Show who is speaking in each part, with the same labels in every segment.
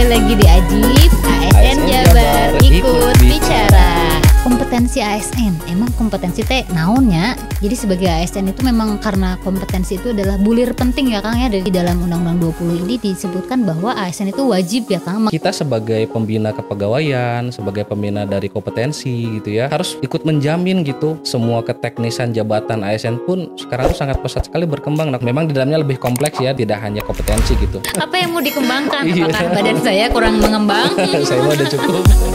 Speaker 1: saya lagi di Aji kompetensi ASN emang kompetensi teh naonnya jadi sebagai ASN itu memang karena kompetensi itu adalah bulir penting ya Kang ya Di dalam Undang-Undang 20 ini disebutkan bahwa ASN itu wajib ya Kang
Speaker 2: kita sebagai pembina kepegawaian sebagai pembina dari kompetensi gitu ya harus ikut menjamin gitu semua keteknisan jabatan ASN pun sekarang tuh sangat pesat sekali berkembang nah memang di dalamnya lebih kompleks ya tidak hanya kompetensi gitu
Speaker 1: apa yang mau dikembangkan iya. apakah badan saya kurang mengembang
Speaker 2: saya mau udah cukup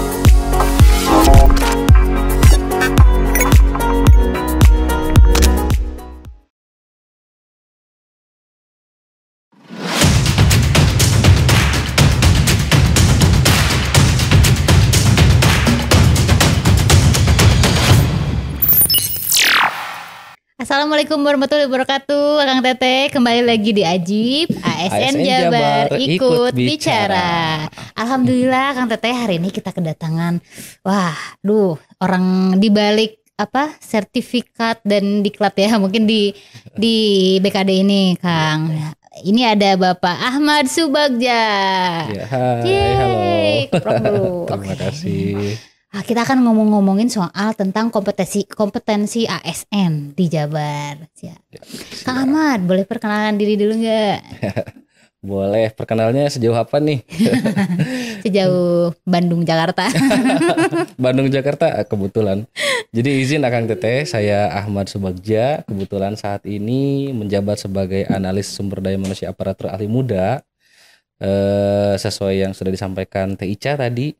Speaker 1: Assalamualaikum warahmatullahi wabarakatuh. Kang Tete kembali lagi di Ajib ASN, ASN Jabar, Jabar ikut bicara. bicara. Alhamdulillah Kang Tete hari ini kita kedatangan wah, duh orang di balik apa sertifikat dan diklat ya mungkin di di BKD ini Kang ini ada Bapak Ahmad Subagja. Ya,
Speaker 2: hai, Yeay, halo. Terima kasih.
Speaker 1: Nah, kita akan ngomong-ngomongin soal tentang kompetensi kompetensi ASN di Jabar. Ya. ya Kang Ahmad, boleh perkenalan diri dulu nggak?
Speaker 2: boleh. Perkenalnya sejauh apa nih?
Speaker 1: sejauh Bandung Jakarta.
Speaker 2: Bandung Jakarta kebetulan. Jadi izin akan Teteh, saya Ahmad Subagja, kebetulan saat ini menjabat sebagai analis sumber daya manusia aparatur ahli muda. Eh, sesuai yang sudah disampaikan Ica tadi,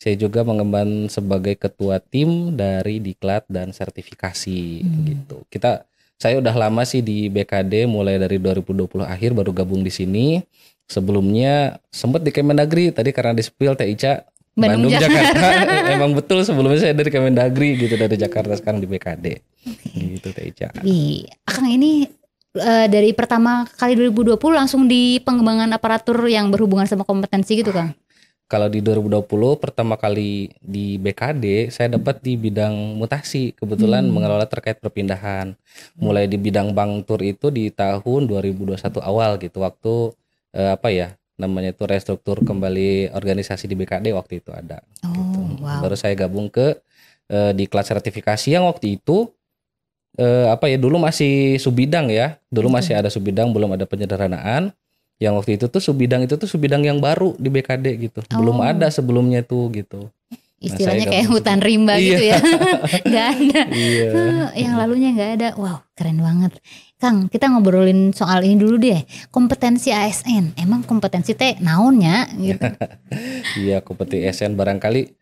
Speaker 2: saya juga mengemban sebagai ketua tim dari diklat dan sertifikasi hmm. gitu. Kita saya udah lama sih di BKD mulai dari 2020 akhir baru gabung di sini. Sebelumnya sempat di Kemendagri tadi karena di spill Teh Ica Bandung, Bandung Jakarta. Jakarta. Emang betul sebelumnya saya dari Kemendagri gitu dari Jakarta sekarang di BKD. Gitu Teh Ica. Wih,
Speaker 1: ini uh, dari pertama kali 2020 langsung di pengembangan aparatur yang berhubungan sama kompetensi gitu
Speaker 2: Kang? kalau di 2020 pertama kali di BKD saya dapat di bidang mutasi kebetulan hmm. mengelola terkait perpindahan mulai di bidang bank tur itu di tahun 2021 awal gitu waktu eh, apa ya namanya itu restruktur kembali organisasi di BKD waktu itu ada oh, gitu. wow. baru saya gabung ke eh, di kelas sertifikasi yang waktu itu eh, apa ya dulu masih subidang ya dulu masih ada subidang belum ada penyederhanaan yang waktu itu tuh subidang itu tuh subidang yang baru di BKD gitu oh. belum ada sebelumnya tuh gitu nah, istilahnya nah,
Speaker 1: kayak gak... hutan rimba gitu iya. gitu ya nggak ada iya. Eh, yang lalunya nggak ada wow keren banget Kang kita ngobrolin soal ini dulu deh kompetensi ASN emang kompetensi teh naonnya gitu
Speaker 2: iya kompetensi ASN barangkali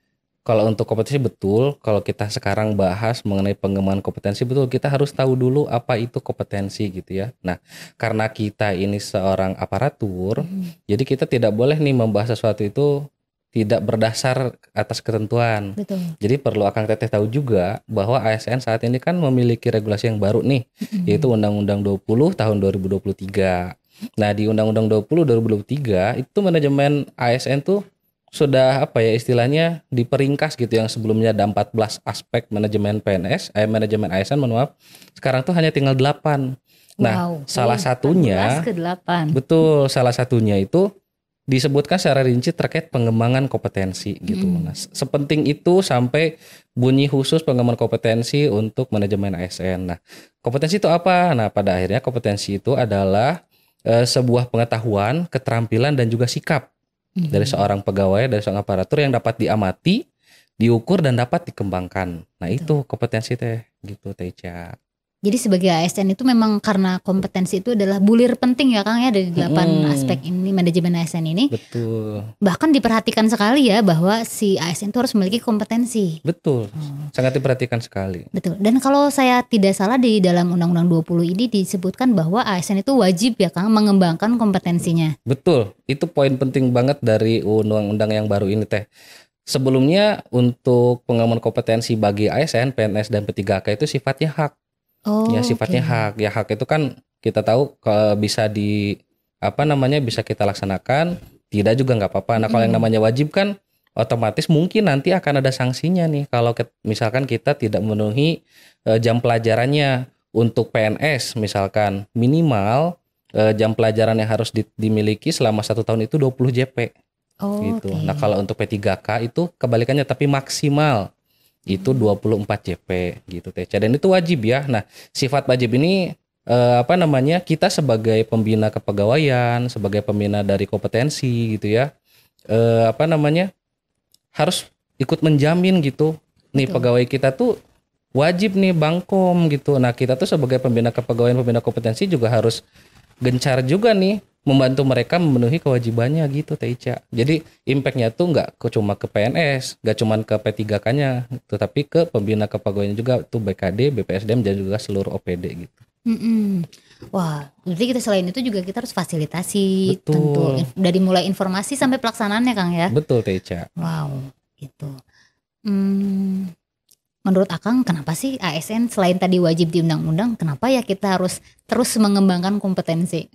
Speaker 2: kalau untuk kompetensi betul, kalau kita sekarang bahas mengenai pengembangan kompetensi betul kita harus tahu dulu apa itu kompetensi gitu ya. Nah, karena kita ini seorang aparatur, hmm. jadi kita tidak boleh nih membahas sesuatu itu tidak berdasar atas ketentuan. Betul. Jadi perlu akan teteh tahu juga bahwa ASN saat ini kan memiliki regulasi yang baru nih, hmm. yaitu Undang-Undang 20 tahun 2023. Nah, di Undang-Undang 20 2023 itu manajemen ASN tuh sudah apa ya istilahnya diperingkas gitu yang sebelumnya ada 14 aspek manajemen PNS, eh manajemen ASN mohon maaf. Sekarang tuh hanya tinggal 8. Nah, wow, salah satunya ke 8. Betul, salah satunya itu disebutkan secara rinci terkait pengembangan kompetensi gitu. Hmm. Nah, sepenting itu sampai bunyi khusus pengembangan kompetensi untuk manajemen ASN. Nah, kompetensi itu apa? Nah, pada akhirnya kompetensi itu adalah eh, sebuah pengetahuan, keterampilan dan juga sikap dari hmm. seorang pegawai dari seorang aparatur yang dapat diamati diukur dan dapat dikembangkan nah itu kompetensi teh gitu teh cak
Speaker 1: jadi sebagai ASN itu memang karena kompetensi itu adalah bulir penting ya Kang ya dari delapan hmm. aspek ini manajemen ASN ini.
Speaker 2: Betul.
Speaker 1: Bahkan diperhatikan sekali ya bahwa si ASN itu harus memiliki kompetensi.
Speaker 2: Betul. Hmm. Sangat diperhatikan sekali.
Speaker 1: Betul. Dan kalau saya tidak salah di dalam Undang-Undang 20 ini disebutkan bahwa ASN itu wajib ya Kang mengembangkan kompetensinya.
Speaker 2: Betul. Itu poin penting banget dari Undang-Undang yang baru ini teh. Sebelumnya untuk pengembangan kompetensi bagi ASN, PNS dan P3K itu sifatnya hak
Speaker 1: Ya, oh, ya sifatnya okay.
Speaker 2: hak. Ya hak itu kan kita tahu ke bisa di apa namanya bisa kita laksanakan, tidak juga nggak apa-apa. Nah, kalau yang namanya wajib kan otomatis mungkin nanti akan ada sanksinya nih kalau ke, misalkan kita tidak memenuhi e, jam pelajarannya untuk PNS misalkan minimal e, jam pelajaran yang harus di, dimiliki selama satu tahun itu 20 JP. Oh, gitu. Okay. Nah, kalau untuk P3K itu kebalikannya tapi maksimal itu 24 CP gitu TC dan itu wajib ya. Nah, sifat wajib ini eh, apa namanya? Kita sebagai pembina kepegawaian, sebagai pembina dari kompetensi gitu ya. Eh, apa namanya? harus ikut menjamin gitu. Nih Betul. pegawai kita tuh wajib nih Bangkom gitu. Nah, kita tuh sebagai pembina kepegawaian, pembina kompetensi juga harus gencar juga nih membantu mereka memenuhi kewajibannya gitu Teh Ica. Jadi impactnya tuh nggak cuma ke PNS, nggak cuma ke P3K-nya, tetapi ke pembina kepegawaiannya juga tuh BKD, BPSDM dan juga seluruh OPD gitu.
Speaker 1: Mm-mm. Wah, berarti kita selain itu juga kita harus fasilitasi Betul. tentu dari mulai informasi sampai pelaksanaannya Kang ya.
Speaker 2: Betul Teh Ica. Wow, itu.
Speaker 1: Hmm, menurut Akang kenapa sih ASN selain tadi wajib di undang-undang, kenapa ya kita harus terus mengembangkan kompetensi?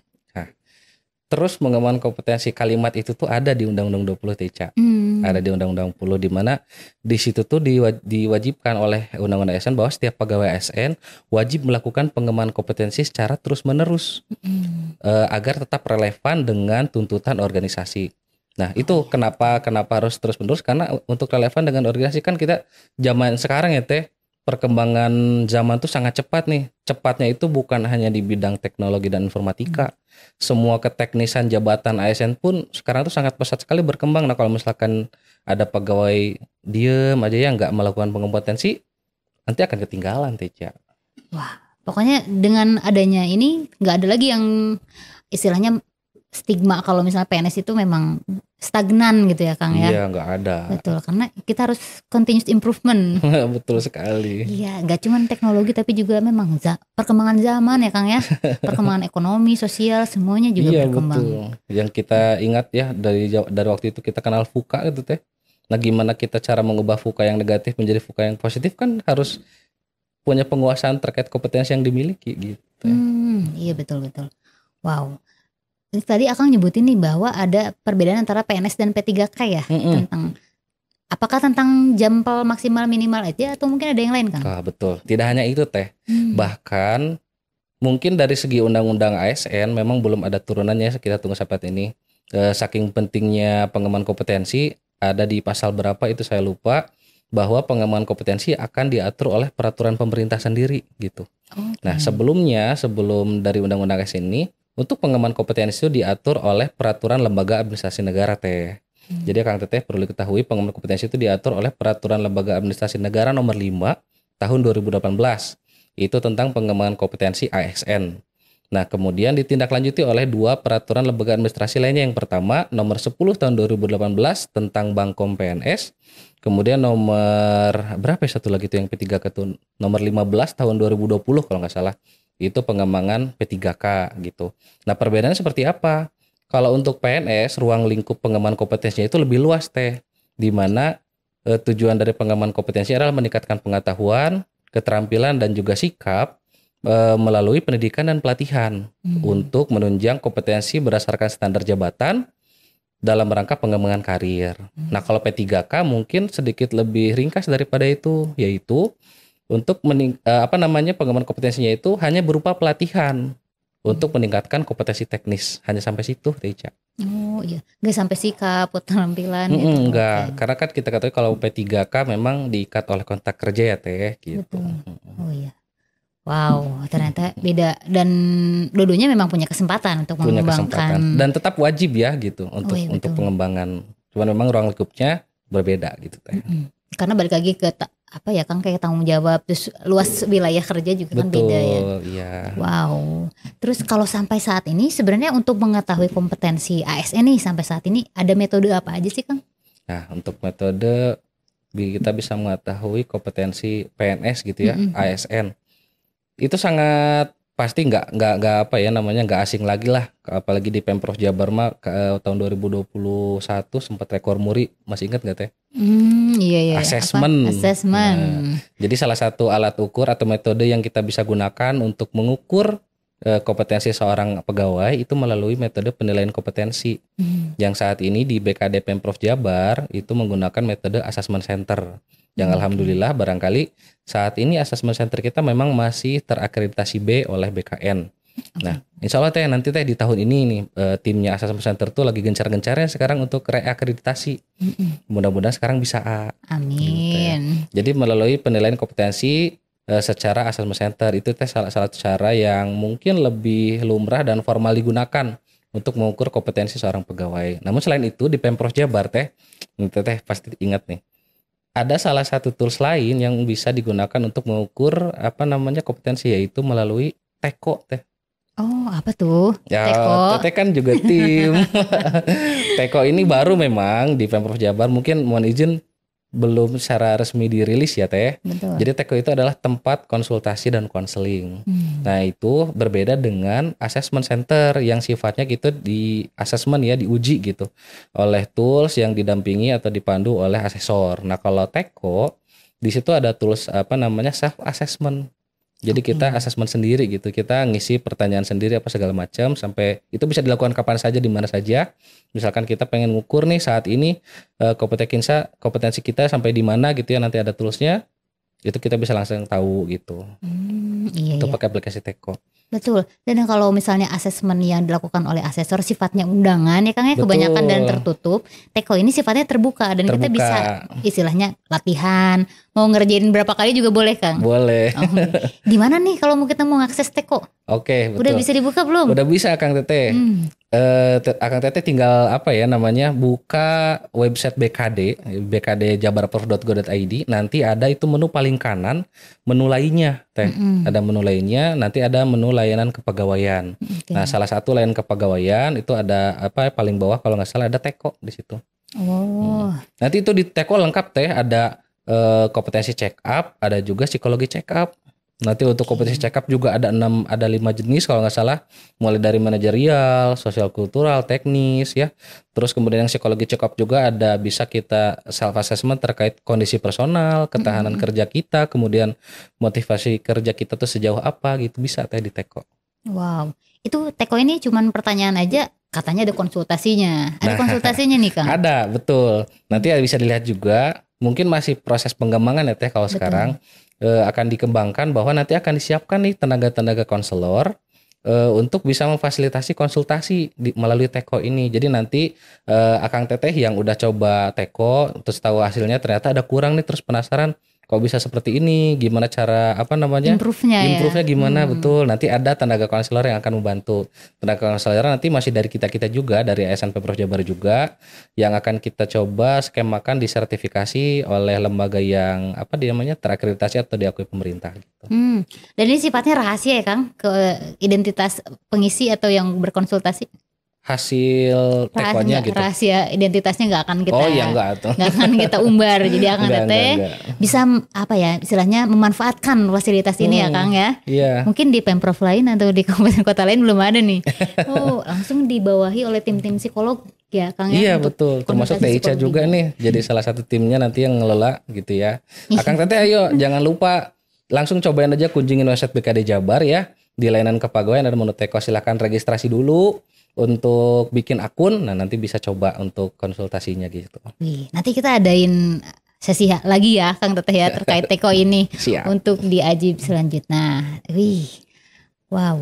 Speaker 2: terus mengembangkan kompetensi kalimat itu tuh ada di Undang-Undang 20 TICA. Hmm. Ada di Undang-Undang 10 di mana di situ tuh diwajibkan oleh Undang-Undang ASN bahwa setiap pegawai ASN wajib melakukan pengembangan kompetensi secara terus-menerus hmm. eh, agar tetap relevan dengan tuntutan organisasi. Nah, itu kenapa kenapa harus terus-menerus karena untuk relevan dengan organisasi kan kita zaman sekarang ya Teh perkembangan zaman tuh sangat cepat nih. Cepatnya itu bukan hanya di bidang teknologi dan informatika. Hmm. Semua keteknisan jabatan ASN pun sekarang tuh sangat pesat sekali berkembang. Nah kalau misalkan ada pegawai diem aja yang nggak melakukan pengkompetensi, nanti akan ketinggalan Teja.
Speaker 1: Wah, pokoknya dengan adanya ini nggak ada lagi yang istilahnya stigma kalau misalnya PNS itu memang stagnan gitu ya Kang ya. Iya nggak ada. Betul karena kita harus continuous improvement.
Speaker 2: Betul sekali.
Speaker 1: Iya nggak cuma teknologi tapi juga memang za perkembangan zaman ya Kang ya. Perkembangan ekonomi, sosial semuanya juga iya, berkembang. Betul.
Speaker 2: Yang kita ingat ya dari dari waktu itu kita kenal fuka gitu teh. Nah gimana kita cara mengubah fuka yang negatif menjadi fuka yang positif kan harus punya penguasaan terkait kompetensi yang dimiliki gitu.
Speaker 1: Hmm, iya betul betul. Wow tadi Akang nyebutin nih bahwa ada perbedaan antara PNS dan P3K ya mm -mm. tentang apakah tentang jam maksimal minimal aja atau mungkin ada yang lain kan?
Speaker 2: Ah, betul. Tidak hanya itu teh. Hmm. Bahkan mungkin dari segi undang-undang ASN memang belum ada turunannya kita tunggu saat ini. E, saking pentingnya pengembangan kompetensi ada di pasal berapa itu saya lupa bahwa pengembangan kompetensi akan diatur oleh peraturan pemerintah sendiri gitu. Okay. Nah, sebelumnya sebelum dari undang-undang ASN ini untuk pengembangan kompetensi itu diatur oleh peraturan lembaga administrasi negara teh. Hmm. Jadi Kang Teteh perlu diketahui pengembangan kompetensi itu diatur oleh peraturan lembaga administrasi negara nomor 5 tahun 2018 itu tentang pengembangan kompetensi ASN. Nah, kemudian ditindaklanjuti oleh dua peraturan lembaga administrasi lainnya. Yang pertama, nomor 10 tahun 2018 tentang Bangkom PNS. Kemudian nomor berapa ya satu lagi itu yang P3K itu nomor 15 tahun 2020 kalau nggak salah. Itu pengembangan P3K gitu. Nah, perbedaannya seperti apa? Kalau untuk PNS, ruang lingkup pengembangan kompetensinya itu lebih luas teh. Di mana eh, tujuan dari pengembangan kompetensi adalah meningkatkan pengetahuan, keterampilan dan juga sikap Eh, melalui pendidikan dan pelatihan hmm. untuk menunjang kompetensi berdasarkan standar jabatan dalam rangka pengembangan karir. Hmm. Nah, kalau P3K mungkin sedikit lebih ringkas daripada itu, yaitu untuk eh, apa namanya pengembangan kompetensinya itu hanya berupa pelatihan hmm. untuk meningkatkan kompetensi teknis hanya sampai situ Teja.
Speaker 1: Oh iya, nggak sampai sikap penampilan mm -mm, gitu.
Speaker 2: Enggak, okay. karena kan kita katakan kalau P3K memang diikat oleh kontak kerja ya Teh gitu.
Speaker 1: Betul. Oh iya.
Speaker 2: Wow, ternyata
Speaker 1: beda dan dodonya memang punya kesempatan untuk punya mengembangkan kesempatan. dan
Speaker 2: tetap wajib ya gitu untuk oh, iya, untuk pengembangan. Cuman memang ruang lingkupnya berbeda gitu
Speaker 1: teh. Mm-hmm. Karena balik lagi ke apa ya kan kayak tanggung jawab terus luas wilayah kerja juga betul, kan beda ya. Iya. Wow. Terus kalau sampai saat ini sebenarnya untuk mengetahui kompetensi ASN nih sampai saat ini ada metode apa aja sih Kang?
Speaker 2: Nah, untuk metode kita bisa mengetahui kompetensi PNS gitu ya, mm-hmm. ASN itu sangat pasti nggak nggak nggak apa ya namanya nggak asing lagi lah apalagi di pemprov Jabar mah ke, eh, tahun 2021 sempat rekor muri masih ingat nggak teh?
Speaker 1: Hmm, iya iya. iya. Assessment. Apa? Assessment. Nah,
Speaker 2: jadi salah satu alat ukur atau metode yang kita bisa gunakan untuk mengukur Eh, kompetensi seorang pegawai itu melalui metode penilaian kompetensi hmm. yang saat ini di BKD Pemprov Jabar itu menggunakan metode assessment center
Speaker 1: yang hmm. alhamdulillah
Speaker 2: barangkali saat ini assessment center kita memang masih terakreditasi B oleh BKN. Nah, insya Allah teh nanti teh di tahun ini nih e, timnya assessment center tuh lagi gencar-gencarnya sekarang untuk reakreditasi. Mudah-mudahan sekarang bisa A.
Speaker 1: Gitu Amin. Gitu
Speaker 2: Jadi melalui penilaian kompetensi Eh, secara asal center itu teh salah satu cara yang mungkin lebih lumrah dan formal digunakan untuk mengukur kompetensi seorang pegawai. Namun selain itu di Pemprov Jabar teh, teh pasti ingat nih, ada salah satu tools lain yang bisa digunakan untuk mengukur apa namanya kompetensi yaitu melalui teko teh.
Speaker 1: Oh, apa tuh?
Speaker 2: Ya, Teko. Teh kan juga tim. Teko ini baru memang di Pemprov Jabar. Mungkin mohon izin belum secara resmi dirilis ya teh. Betul. Jadi teko itu adalah tempat konsultasi dan konseling. Hmm. Nah itu berbeda dengan assessment center yang sifatnya gitu di assessment ya diuji gitu oleh tools yang didampingi atau dipandu oleh asesor. Nah kalau teko di situ ada tools apa namanya self assessment. Jadi okay. kita asesmen sendiri gitu. Kita ngisi pertanyaan sendiri apa segala macam sampai itu bisa dilakukan kapan saja di mana saja. Misalkan kita pengen ngukur nih saat ini eh, kompetensi kita sampai di mana gitu ya nanti ada tulisnya itu kita bisa langsung tahu gitu.
Speaker 1: Hmm, iya, itu iya. pakai
Speaker 2: aplikasi Teko.
Speaker 1: Betul. Dan kalau misalnya asesmen yang dilakukan oleh asesor sifatnya undangan ya Kang ya Betul. kebanyakan dan tertutup. Teko ini sifatnya terbuka dan terbuka. kita bisa istilahnya latihan, mau ngerjain berapa kali juga boleh Kang.
Speaker 2: Boleh. okay. Oh, iya.
Speaker 1: Di mana nih kalau mau kita mau akses Teko?
Speaker 2: Oke, okay, Udah bisa dibuka belum? Udah bisa Kang Tete. Hmm. Eh Kang Tete tinggal apa ya namanya? Buka website BKD, Bkdjabarprov.go.id. Nanti ada itu menu paling paling kanan menu lainnya teh. Mm -hmm. Ada menu lainnya, nanti ada menu layanan kepegawaian. Okay. Nah, salah satu layanan kepegawaian itu ada apa paling bawah kalau nggak salah ada teko di situ. Oh. Hmm. Nanti itu di teko lengkap teh, ada eh, kompetensi check up, ada juga psikologi check up. Nanti untuk kompetisi check up juga ada enam ada lima jenis kalau nggak salah, mulai dari manajerial, sosial kultural, teknis ya. Terus kemudian yang psikologi check up juga ada bisa kita self assessment terkait kondisi personal, ketahanan mm -hmm. kerja kita, kemudian motivasi kerja kita tuh sejauh apa gitu bisa teh di Teko.
Speaker 1: Wow, itu Teko ini cuman pertanyaan aja katanya ada konsultasinya. Ada nah, konsultasinya nih Kang?
Speaker 2: Ada, betul. Nanti bisa dilihat juga mungkin masih proses pengembangan ya teh kalau Betul. sekarang eh, akan dikembangkan bahwa nanti akan disiapkan nih tenaga-tenaga konselor eh, untuk bisa memfasilitasi konsultasi di, melalui teko ini. Jadi nanti eh, Akang Teteh yang udah coba teko terus tahu hasilnya ternyata ada kurang nih terus penasaran kok bisa seperti ini gimana cara apa namanya improve-nya improve ya? gimana hmm. betul nanti ada tenaga konselor yang akan membantu tenaga konselor nanti masih dari kita kita juga dari ASN Pemprov Jabar juga yang akan kita coba skemakan disertifikasi oleh lembaga yang apa namanya terakreditasi atau diakui pemerintah gitu.
Speaker 1: Hmm. Dan ini sifatnya rahasia ya Kang ke identitas pengisi atau yang berkonsultasi?
Speaker 2: hasil tekonya gitu. Rahasia
Speaker 1: identitasnya nggak akan kita Oh iya enggak Nggak akan kita umbar. jadi akan enggak, teteh enggak, enggak. bisa apa ya istilahnya memanfaatkan fasilitas hmm, ini ya hmm, Kang ya.
Speaker 2: Iya. Mungkin
Speaker 1: di Pemprov lain atau di kabupaten kota lain belum ada nih. oh, langsung dibawahi oleh tim-tim psikolog ya Kang ya, Iya
Speaker 2: betul termasuk TICA juga nih jadi salah satu timnya nanti yang ngelola gitu ya iya. Akang Tete ayo jangan lupa langsung cobain aja kunjungin website BKD Jabar ya di layanan kepegawaian ada menu teko silahkan registrasi dulu untuk bikin akun, nah nanti bisa coba untuk konsultasinya gitu.
Speaker 1: Nanti kita adain sesi lagi ya Kang Teteh ya terkait teko ini Siap. untuk diajib selanjutnya. Wih, wow.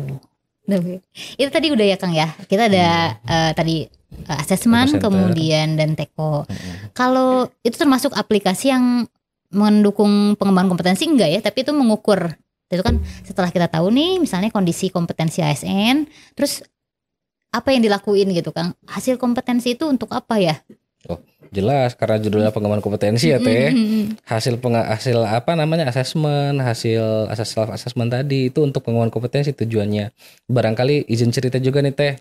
Speaker 1: Itu tadi udah ya Kang ya. Kita ada hmm. uh, tadi uh, assessment kemudian dan teko. Hmm. Kalau itu termasuk aplikasi yang mendukung pengembangan kompetensi enggak ya, tapi itu mengukur itu kan setelah kita tahu nih misalnya kondisi kompetensi ASN terus apa yang dilakuin gitu Kang hasil kompetensi itu untuk apa ya
Speaker 2: oh jelas karena judulnya pengembangan kompetensi ya teh mm-hmm, mm-hmm. hasil peng hasil apa namanya asesmen hasil asas self assessment tadi itu untuk pengembangan kompetensi tujuannya barangkali izin cerita juga nih teh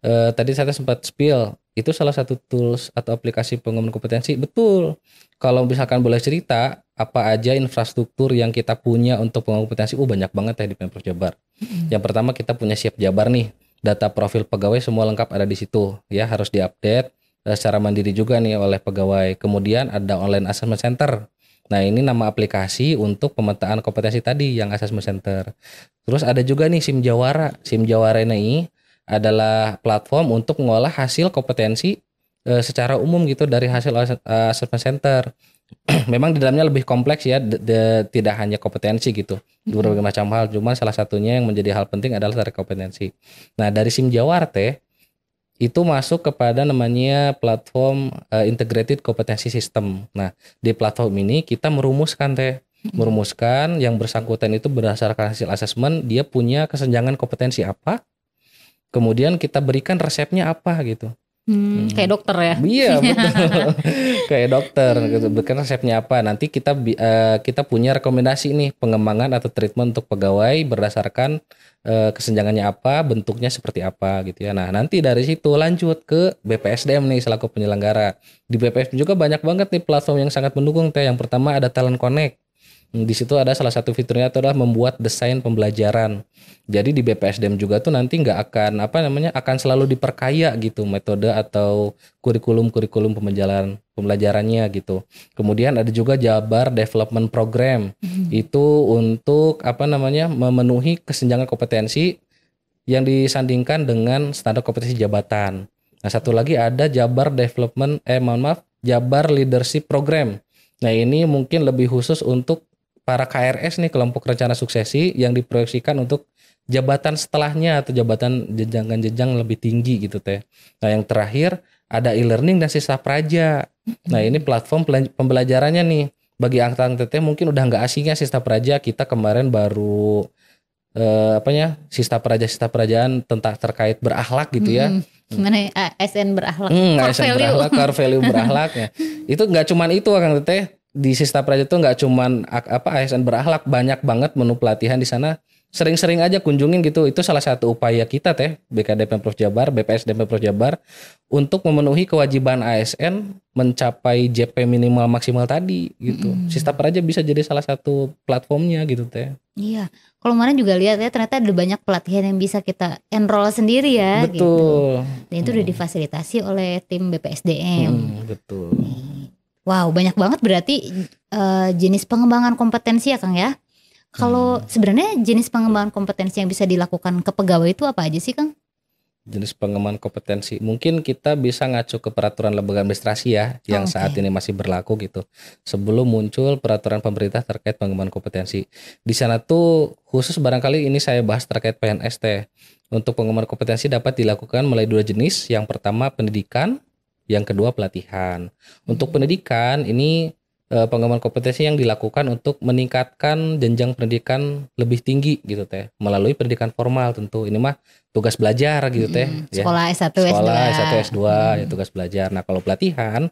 Speaker 2: e, tadi saya sempat spill itu salah satu tools atau aplikasi pengembangan kompetensi betul kalau misalkan boleh cerita apa aja infrastruktur yang kita punya untuk pengembangan kompetensi uh banyak banget teh di pemprov Jabar mm-hmm. yang pertama kita punya siap Jabar nih data profil pegawai semua lengkap ada di situ ya harus diupdate eh, secara mandiri juga nih oleh pegawai. Kemudian ada online assessment center. Nah, ini nama aplikasi untuk pemetaan kompetensi tadi yang assessment center. Terus ada juga nih SIM Jawara. SIM Jawara ini adalah platform untuk mengolah hasil kompetensi eh, secara umum gitu dari hasil eh, assessment center. memang di dalamnya lebih kompleks ya de, de, tidak hanya kompetensi gitu mm-hmm. berbagai macam hal cuman salah satunya yang menjadi hal penting adalah dari kompetensi nah dari sim jawarte itu masuk kepada namanya platform uh, integrated kompetensi system nah di platform ini kita merumuskan teh mm-hmm. merumuskan yang bersangkutan itu berdasarkan hasil asesmen dia punya kesenjangan kompetensi apa kemudian kita berikan resepnya apa gitu
Speaker 1: Hmm, hmm, kayak dokter ya? Iya betul,
Speaker 2: kayak dokter. Bukan resepnya apa? Nanti kita uh, kita punya rekomendasi nih pengembangan atau treatment untuk pegawai berdasarkan uh, kesenjangannya apa, bentuknya seperti apa gitu ya. Nah nanti dari situ lanjut ke BPSDM nih selaku penyelenggara. Di BPSDM juga banyak banget nih platform yang sangat mendukung teh. Yang pertama ada Talent Connect. Hmm, di situ ada salah satu fiturnya itu adalah membuat desain pembelajaran. Jadi di BPSDM juga tuh nanti nggak akan apa namanya akan selalu diperkaya gitu metode atau kurikulum-kurikulum pembelajaran pembelajarannya gitu. Kemudian ada juga Jabar Development Program. Hmm. Itu untuk apa namanya memenuhi kesenjangan kompetensi yang disandingkan dengan standar kompetensi jabatan. Nah, satu lagi ada Jabar Development eh mohon maaf, Jabar Leadership Program. Nah, ini mungkin lebih khusus untuk para KRS nih kelompok rencana suksesi yang diproyeksikan untuk jabatan setelahnya atau jabatan jenjang-jenjang lebih tinggi gitu teh. Nah yang terakhir ada e-learning dan sisa praja. Nah ini platform pembelajarannya nih bagi angkatan teteh mungkin udah nggak asingnya sista praja kita kemarin baru eh, apa ya sista praja sista perajaan tentang terkait berakhlak gitu ya. Hmm
Speaker 1: gimana ya SN berakhlak hmm, core value. berakhlak value berakhlak ya.
Speaker 2: itu nggak cuman itu kang teteh di Sista Praja itu nggak cuman apa ASN berakhlak banyak banget menu pelatihan di sana sering-sering aja kunjungin gitu itu salah satu upaya kita teh BKD Pemprov Jabar BPS Pemprov Jabar untuk memenuhi kewajiban ASN mencapai JP minimal maksimal tadi gitu mm. Sista Praja bisa jadi salah satu platformnya gitu teh
Speaker 1: iya kalau kemarin juga lihat ya ternyata ada banyak pelatihan yang bisa kita enroll sendiri ya gitu. betul gitu. dan itu mm. udah difasilitasi oleh tim BPSDM mm, betul iya. Wow, banyak banget berarti uh, jenis pengembangan kompetensi ya Kang ya. Kalau hmm. sebenarnya jenis pengembangan kompetensi yang bisa dilakukan ke pegawai itu apa aja sih Kang?
Speaker 2: Jenis pengembangan kompetensi, mungkin kita bisa ngacu ke peraturan lembaga administrasi ya, yang okay. Oh, saat ini masih berlaku gitu. Sebelum muncul peraturan pemerintah terkait pengembangan kompetensi, di sana tuh khusus barangkali ini saya bahas terkait PNS teh. Untuk pengembangan kompetensi dapat dilakukan melalui dua jenis. Yang pertama pendidikan, yang kedua pelatihan. Untuk hmm. pendidikan ini eh, pengembangan kompetensi yang dilakukan untuk meningkatkan jenjang pendidikan lebih tinggi gitu teh melalui pendidikan formal tentu ini mah tugas belajar gitu teh hmm, ya. sekolah S1 sekolah S2 sekolah S1 S2 hmm. ya tugas belajar. Nah, kalau pelatihan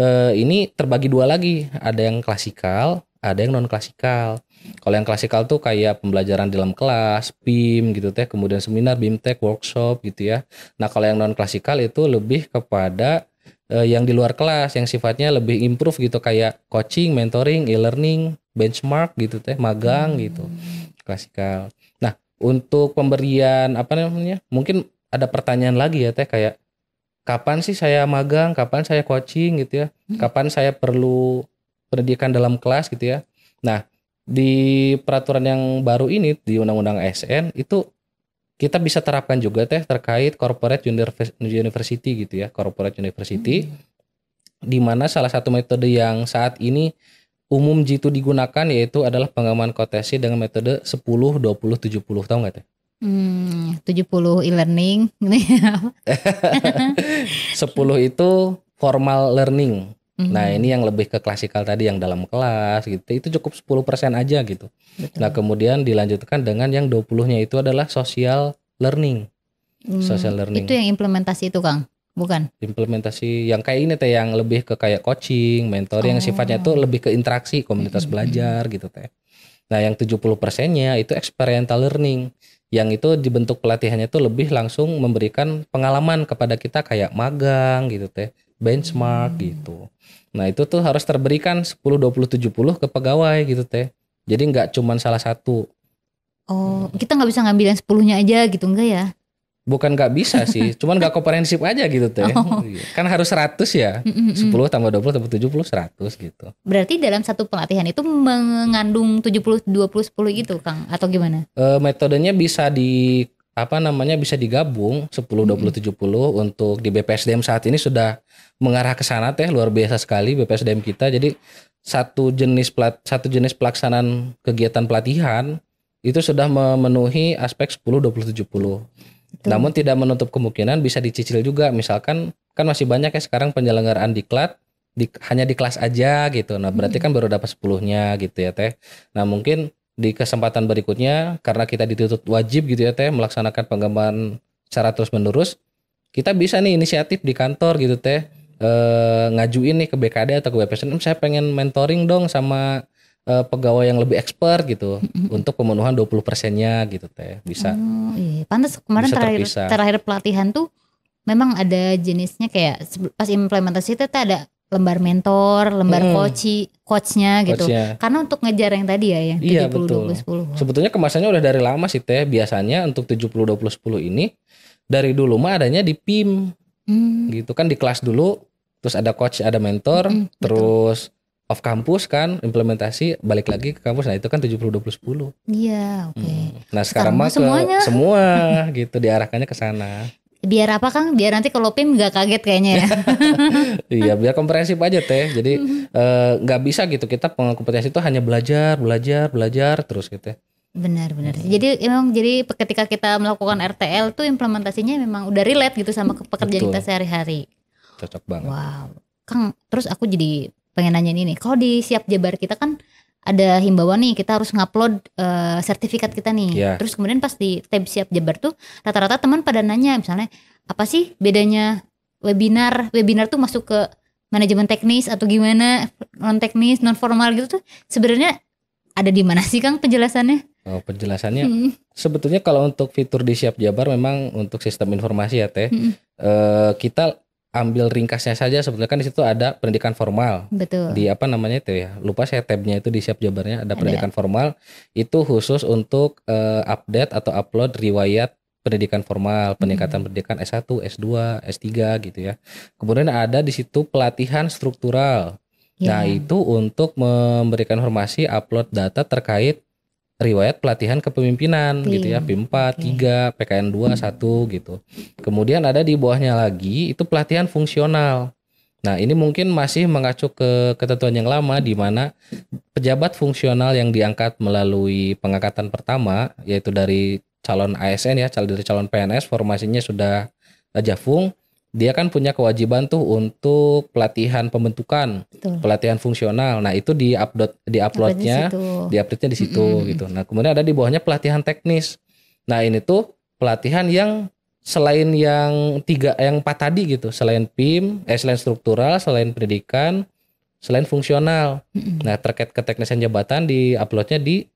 Speaker 2: eh, ini terbagi dua lagi, ada yang klasikal ada yang non klasikal. Kalau yang klasikal tuh kayak pembelajaran dalam kelas, BIM gitu teh, kemudian seminar, BIMTEK, workshop gitu ya. Nah, kalau yang non klasikal itu lebih kepada eh, yang di luar kelas yang sifatnya lebih improve gitu kayak coaching, mentoring, e-learning, benchmark gitu teh, magang hmm. gitu. Klasikal. Nah, untuk pemberian apa namanya? Mungkin ada pertanyaan lagi ya teh kayak kapan sih saya magang, kapan saya coaching gitu ya. Hmm. Kapan saya perlu Pendidikan dalam kelas gitu ya. Nah, di peraturan yang baru ini di Undang-Undang ASN itu kita bisa terapkan juga teh terkait corporate university gitu ya, corporate university hmm. di mana salah satu metode yang saat ini umum jitu digunakan yaitu adalah pengembangan kotesi dengan metode 10 20 70 tahu nggak teh?
Speaker 1: Hmm, 70 e-learning. 10
Speaker 2: itu formal learning hmm Nah, mhm. ini yang lebih ke klasikal tadi yang dalam kelas gitu. Itu cukup 10% aja gitu. Betul. Nah, kemudian dilanjutkan dengan yang 20-nya itu adalah social learning.
Speaker 1: Mm. Social learning. Itu yang implementasi itu, Kang. Bukan.
Speaker 2: Implementasi yang kayak ini teh yang lebih ke kayak coaching, mentor oh. yang sifatnya itu oh. lebih ke interaksi komunitas mm-hmm. belajar hmm. gitu teh. Nah, yang 70 persennya itu experiential learning. Yang itu dibentuk pelatihannya itu lebih langsung memberikan pengalaman kepada kita kayak magang gitu teh benchmark gitu. Nah itu tuh harus terberikan 10, 20, 70 ke pegawai gitu teh. Jadi nggak cuman salah satu.
Speaker 1: Oh hmm. kita nggak bisa ngambil yang 10 nya aja gitu enggak ya?
Speaker 2: Bukan nggak bisa sih, cuman nggak komprehensif aja gitu teh. Oh. Iya. Kan harus 100 ya, mm -mm. 10 mm. tambah 20 tambah 70, 100 gitu.
Speaker 1: Berarti dalam satu pelatihan itu mengandung 70, 20, 10 gitu Kang? Atau gimana?
Speaker 2: E, metodenya bisa di apa namanya bisa digabung 10 20 70 untuk di BPSDM saat ini sudah mengarah ke sana teh luar biasa sekali BPSDM kita. Jadi satu jenis plat satu jenis pelaksanaan kegiatan pelatihan itu sudah memenuhi aspek 10 20 70. Betul. Namun tidak menutup kemungkinan bisa dicicil juga misalkan kan masih banyak ya sekarang penyelenggaraan diklat di, hanya di kelas aja gitu. Nah, berarti hmm. kan baru dapat 10-nya gitu ya teh. Nah, mungkin di kesempatan berikutnya karena kita dituntut wajib gitu ya teh melaksanakan penggambaran secara terus menerus kita bisa nih inisiatif di kantor gitu teh e, ngajuin nih ke BKD atau ke BPSN saya pengen mentoring dong sama e, pegawai yang lebih expert gitu untuk pemenuhan 20 persennya gitu teh bisa oh, iya. iya.
Speaker 1: pantas kemarin bisa terakhir terpisah. terakhir pelatihan tuh memang ada jenisnya kayak pas implementasi itu ada lembar mentor, lembar hmm. coach coachnya gitu. Coachnya. Karena untuk ngejar yang tadi ya yang iya, 70 betul.
Speaker 2: 20 10. Sebetulnya kemasannya udah dari lama sih Teh. Biasanya untuk 70 20 10 ini dari dulu mah adanya di PIM. Hmm. Gitu kan di kelas dulu terus ada coach, ada mentor, hmm, terus betul. off kampus kan implementasi balik lagi ke kampus. Nah, itu kan 70 20 10.
Speaker 1: Iya, oke.
Speaker 2: Okay. Hmm. Nah, sekarang, sekarang mah ke semuanya. semua gitu diarahkannya ke sana.
Speaker 1: Biar apa Kang? Biar nanti kalau PIM nggak kaget kayaknya ya.
Speaker 2: iya, biar komprehensif aja teh. Jadi mm-hmm. eh, nggak bisa gitu kita pengkompetensi itu hanya belajar, belajar, belajar terus gitu ya.
Speaker 1: Benar, benar. Hmm. Jadi emang jadi ketika kita melakukan RTL tuh implementasinya memang udah relate gitu sama pekerjaan kita sehari-hari.
Speaker 2: Cocok banget. Wow.
Speaker 1: Kang, terus aku jadi pengen nanya ini. Kalau di siap Jabar kita kan ada himbauan nih kita harus ngupload uh, sertifikat kita nih. Yeah. Terus kemudian pas di tab siap jabar tuh rata-rata teman pada nanya misalnya apa sih bedanya webinar webinar tuh masuk ke manajemen teknis atau gimana non teknis non formal gitu tuh sebenarnya ada di mana sih Kang penjelasannya?
Speaker 2: Oh, penjelasannya hmm. sebetulnya kalau untuk fitur di siap jabar memang untuk sistem informasi ya teh hmm. eh, kita ambil ringkasnya saja sebenarnya kan di situ ada pendidikan formal. Betul. Di apa namanya itu ya? Lupa saya tabnya itu di siap jabarnya ada, ada pendidikan formal itu khusus untuk uh, update atau upload riwayat pendidikan formal, hmm. peningkatan hmm. pendidikan S1, S2, S3 gitu ya. Kemudian ada di situ pelatihan struktural. Yeah. Nah, ya. itu untuk memberikan informasi upload data terkait riwayat pelatihan kepemimpinan yeah. gitu ya P4, okay. 3, PKN 2, 1 gitu. Kemudian ada di bawahnya lagi itu pelatihan fungsional. Nah, ini mungkin masih mengacu ke ketentuan yang lama di mana pejabat fungsional yang diangkat melalui pengangkatan pertama yaitu dari calon ASN ya, calon dari calon PNS formasinya sudah eh, jafung dia kan punya kewajiban tuh untuk pelatihan pembentukan, Betul. pelatihan fungsional. Nah, itu di upload di uploadnya, di update-nya di situ mm -hmm. gitu. Nah, kemudian ada di bawahnya pelatihan teknis. Nah, ini tuh pelatihan yang selain yang tiga yang empat tadi gitu, selain PIM, eh selain struktural, selain pendidikan, selain fungsional. Mm -hmm. Nah, terkait ke teknisnya jabatan di uploadnya di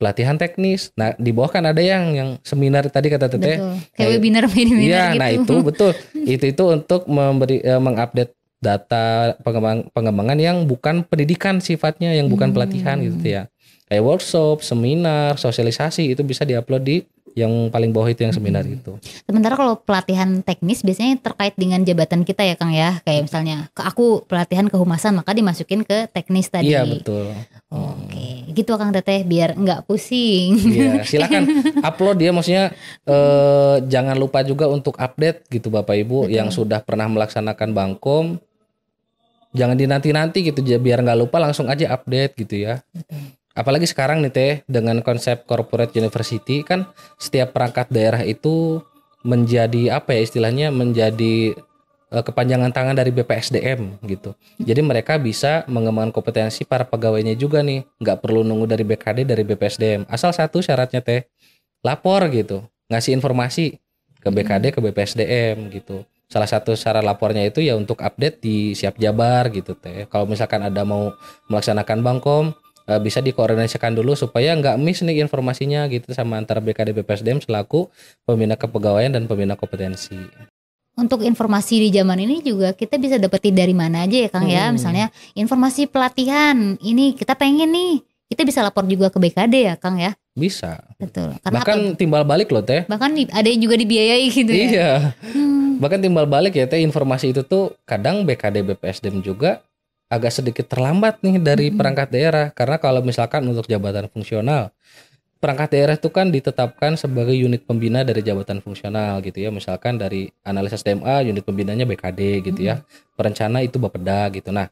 Speaker 2: pelatihan teknis. Nah, di bawah kan ada yang yang seminar tadi kata Teteh. Betul. Kayak
Speaker 1: webinar webinar Iya, gitu. nah itu
Speaker 2: betul. itu itu untuk memberi eh, mengupdate data pengembang, pengembangan yang bukan pendidikan sifatnya, yang bukan hmm. pelatihan gitu ya. Kayak workshop, seminar, sosialisasi itu bisa diupload di yang paling bawah itu yang seminar hmm. gitu.
Speaker 1: Sementara kalau pelatihan teknis biasanya terkait dengan jabatan kita ya Kang ya, kayak misalnya aku pelatihan kehumasan maka dimasukin ke teknis tadi. Iya
Speaker 2: betul. Oke, okay.
Speaker 1: gitu Kang Teteh biar nggak pusing. Iya, silakan
Speaker 2: upload ya maksudnya eh, jangan lupa juga untuk update gitu Bapak Ibu betul. yang sudah pernah melaksanakan Bangkom. Jangan dinanti-nanti gitu biar nggak lupa langsung aja update gitu ya apalagi sekarang nih teh dengan konsep corporate university kan setiap perangkat daerah itu menjadi apa ya istilahnya menjadi uh, kepanjangan tangan dari BPSDM gitu. Jadi mereka bisa mengembangkan kompetensi para pegawainya juga nih, nggak perlu nunggu dari BKD dari BPSDM. Asal satu syaratnya teh lapor gitu, ngasih informasi ke BKD ke BPSDM gitu. Salah satu syarat lapornya itu ya untuk update di Siap Jabar gitu teh. Kalau misalkan ada mau melaksanakan Bangkom, uh, bisa dikoordinasikan dulu supaya nggak miss nih informasinya gitu sama antara BKD BPSDM selaku pembina kepegawaian dan pembina kompetensi.
Speaker 1: Untuk informasi di zaman ini juga kita bisa dapetin dari mana aja ya Kang ya. hmm. ya misalnya informasi pelatihan ini kita pengen nih kita bisa lapor juga ke BKD ya Kang ya
Speaker 2: bisa betul Karena bahkan apa? timbal balik loh teh bahkan ada yang juga dibiayai gitu ya. iya hmm. bahkan timbal balik ya teh informasi itu tuh kadang BKD BPSDM juga agak sedikit terlambat nih dari hmm. perangkat daerah karena kalau misalkan untuk jabatan fungsional perangkat daerah itu kan ditetapkan sebagai unit pembina dari jabatan fungsional gitu ya misalkan dari analisis DMA unit pembinanya BKD gitu ya perencana itu Bapeda gitu nah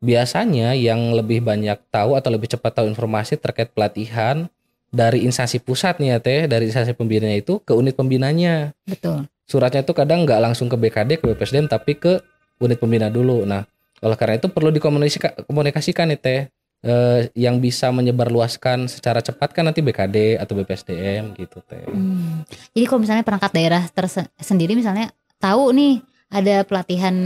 Speaker 2: biasanya yang lebih banyak tahu atau lebih cepat tahu informasi terkait pelatihan dari instansi pusat nih ya teh dari instansi pembina itu ke unit pembinanya betul suratnya itu kadang nggak langsung ke BKD ke BPSDM tapi ke unit pembina dulu nah oleh karena itu perlu dikomunikasikan nih teh eh, yang bisa menyebarluaskan secara cepat kan nanti BKD atau BPSDM gitu teh.
Speaker 1: Hmm. Jadi kalau misalnya perangkat daerah tersendiri misalnya tahu nih ada pelatihan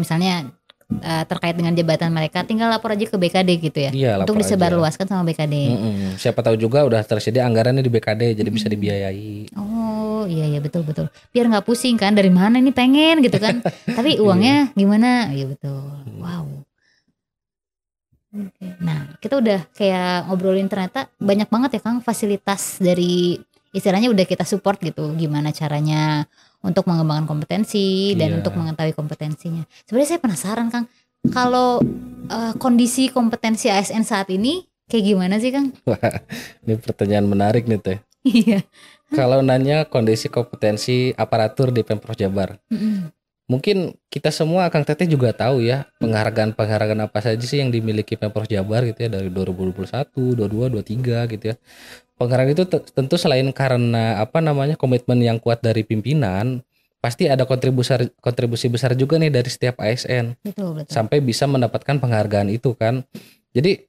Speaker 1: misalnya uh, terkait dengan jabatan mereka tinggal lapor aja ke BKD gitu ya. ya untuk disebarluaskan aja. sama BKD. Mm
Speaker 2: -mm. Siapa tahu juga udah tersedia anggarannya di BKD jadi mm. bisa dibiayai.
Speaker 1: Oh, iya iya betul betul. Biar nggak pusing kan dari mana ini pengen gitu kan. Tapi uangnya iya. gimana? Iya betul. Mm. Wow. Okay. Nah, kita udah kayak ngobrolin ternyata banyak banget ya Kang fasilitas dari istilahnya udah kita support gitu. Gimana caranya untuk mengembangkan kompetensi yeah. dan iya. untuk mengetahui kompetensinya. Sebenarnya saya penasaran Kang, kalau uh, kondisi kompetensi ASN saat ini kayak gimana sih Kang?
Speaker 2: ini pertanyaan menarik nih Teh. Iya. kalau nanya kondisi kompetensi aparatur di Pemprov Jabar. Mungkin kita semua Kang Teteh juga tahu ya penghargaan-penghargaan apa saja sih yang dimiliki Pemprov Jabar gitu ya dari 2021, 22, 23 gitu ya pengarang itu tentu selain karena apa namanya komitmen yang kuat dari pimpinan, pasti ada kontribusi kontribusi besar juga nih dari setiap ASN. Betul, betul. Sampai bisa mendapatkan penghargaan itu kan. Jadi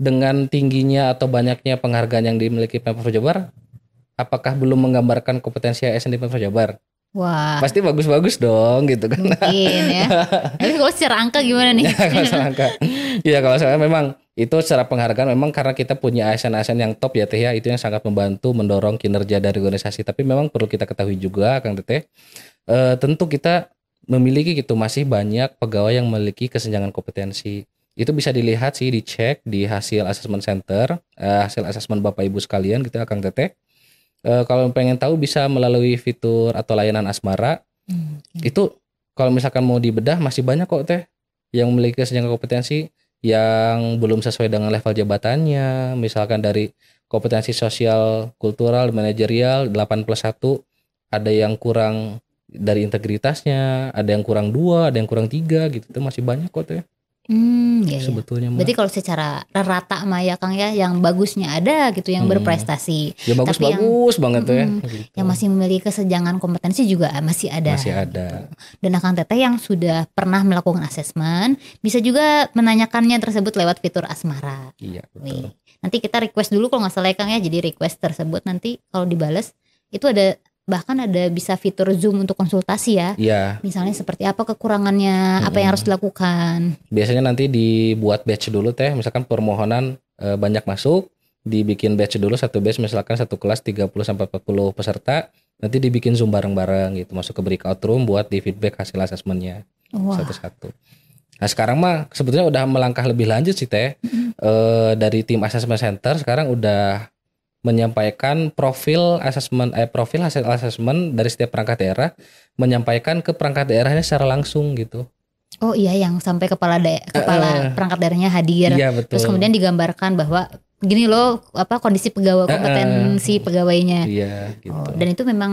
Speaker 2: dengan tingginya atau banyaknya penghargaan yang dimiliki Pemprov Jabar, apakah belum menggambarkan kompetensi ASN di Pemprov Jabar?
Speaker 1: Wah. Pasti
Speaker 2: bagus-bagus dong gitu kan. Mungkin ya.
Speaker 1: Tapi kalau secara angka gimana
Speaker 2: nih? ya, kalau secara angka. Iya kalau saya memang itu secara penghargaan memang karena kita punya ASN-ASN yang top ya Teh ya. Itu yang sangat membantu mendorong kinerja dari organisasi. Tapi memang perlu kita ketahui juga Kang Teteh. E, eh, tentu kita memiliki gitu masih banyak pegawai yang memiliki kesenjangan kompetensi. Itu bisa dilihat sih dicek di hasil assessment center, eh, hasil assessment Bapak Ibu sekalian gitu ya Kang Teteh uh, kalau pengen tahu bisa melalui fitur atau layanan Asmara. Hmm. Itu kalau misalkan mau dibedah masih banyak kok teh yang memiliki senjata kompetensi yang belum sesuai dengan level jabatannya, misalkan dari kompetensi sosial, kultural, manajerial 8 plus 1, ada yang kurang dari integritasnya, ada yang kurang dua, ada yang kurang tiga gitu, itu masih banyak kok teh.
Speaker 1: Hmm, iya, iya.
Speaker 2: sebetulnya. Iya. Berarti kalau
Speaker 1: secara rata mah ya Kang ya, yang bagusnya ada gitu, yang hmm. berprestasi. Ya bagus Tapi bagus yang,
Speaker 2: banget tuh ya. Hmm, gitu.
Speaker 1: Yang masih memiliki kesenjangan kompetensi juga masih ada. Masih ada. Gitu. Dan Kang Teteh yang sudah pernah melakukan asesmen, bisa juga menanyakannya tersebut lewat fitur asmara. Iya betul. Nanti kita request dulu kalau nggak salah ya Kang ya, jadi request tersebut nanti kalau dibales itu ada bahkan ada bisa fitur Zoom untuk konsultasi ya. Iya. Misalnya seperti apa kekurangannya, hmm. apa yang harus dilakukan.
Speaker 2: Biasanya nanti dibuat batch dulu teh, misalkan permohonan e, banyak masuk, dibikin batch dulu satu batch misalkan satu kelas 30 sampai 40 peserta, nanti dibikin Zoom bareng-bareng gitu, masuk ke breakout room buat di feedback hasil asesmennya satu-satu. Nah sekarang mah sebetulnya udah melangkah lebih lanjut sih teh mm -hmm. e, dari tim assessment center sekarang udah menyampaikan profil asesmen eh profil hasil asesmen dari setiap perangkat daerah menyampaikan ke perangkat daerahnya secara langsung gitu.
Speaker 1: Oh iya yang sampai kepala da eh, kepala uh, perangkat daerahnya hadir. Iya, betul. Terus kemudian digambarkan bahwa gini loh apa kondisi pegawai eh, kompetensi uh, uh, pegawainya. Iya oh, gitu. Oh, dan itu memang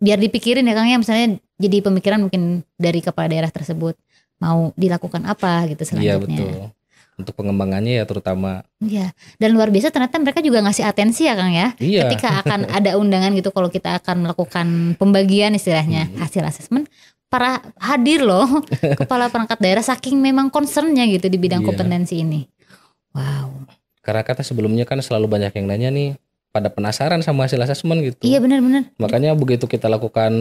Speaker 1: biar dipikirin ya Kang ya misalnya jadi pemikiran mungkin dari kepala daerah tersebut mau dilakukan apa gitu iya, selanjutnya. Iya betul
Speaker 2: untuk pengembangannya ya terutama.
Speaker 1: Iya. Dan luar biasa ternyata mereka juga ngasih atensi ya Kang ya. Iya. Ketika akan ada undangan gitu kalau kita akan melakukan pembagian istilahnya hmm. hasil asesmen para hadir loh kepala perangkat daerah saking memang concernnya gitu di bidang iya. kompetensi ini.
Speaker 2: Wow. Karena kata sebelumnya kan selalu banyak yang nanya nih pada penasaran sama hasil asesmen gitu. Iya benar-benar. Makanya begitu kita lakukan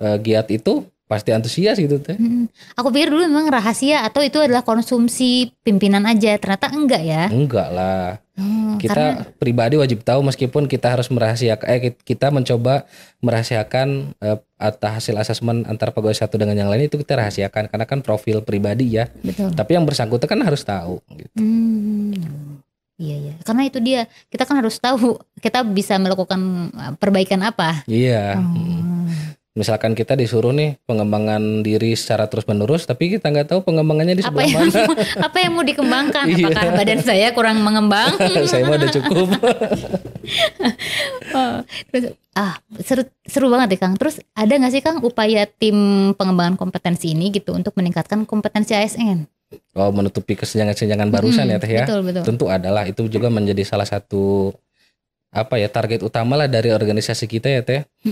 Speaker 2: uh, giat itu pasti antusias gitu teh. Hmm,
Speaker 1: hmm. Aku pikir dulu memang rahasia atau itu adalah konsumsi pimpinan aja, ternyata enggak ya?
Speaker 2: Enggak lah. Hmm, kita karena... pribadi wajib tahu meskipun kita harus merahasiakan eh kita mencoba merahasiakan eh, atau hasil asesmen antar pegawai satu dengan yang lain itu kita rahasiakan karena kan profil pribadi ya. Betul. Tapi yang bersangkutan kan harus tahu
Speaker 1: gitu. Hmm. Iya iya, karena itu dia kita kan harus tahu kita bisa melakukan eh, perbaikan apa.
Speaker 2: Iya. Oh. Hmm misalkan kita disuruh nih pengembangan diri secara terus menerus tapi kita nggak tahu pengembangannya di sebelah apa yang, mana
Speaker 1: apa yang mau dikembangkan iya. apakah badan saya kurang mengembang
Speaker 2: saya mah udah cukup
Speaker 1: oh, ah seru seru banget deh kang terus ada nggak sih kang upaya tim pengembangan kompetensi ini gitu untuk meningkatkan kompetensi ASN
Speaker 2: Oh menutupi kesenjangan-kesenjangan barusan hmm, ya teh ya. Betul, betul. Tentu adalah itu juga menjadi salah satu apa ya target utama lah dari organisasi kita ya teh.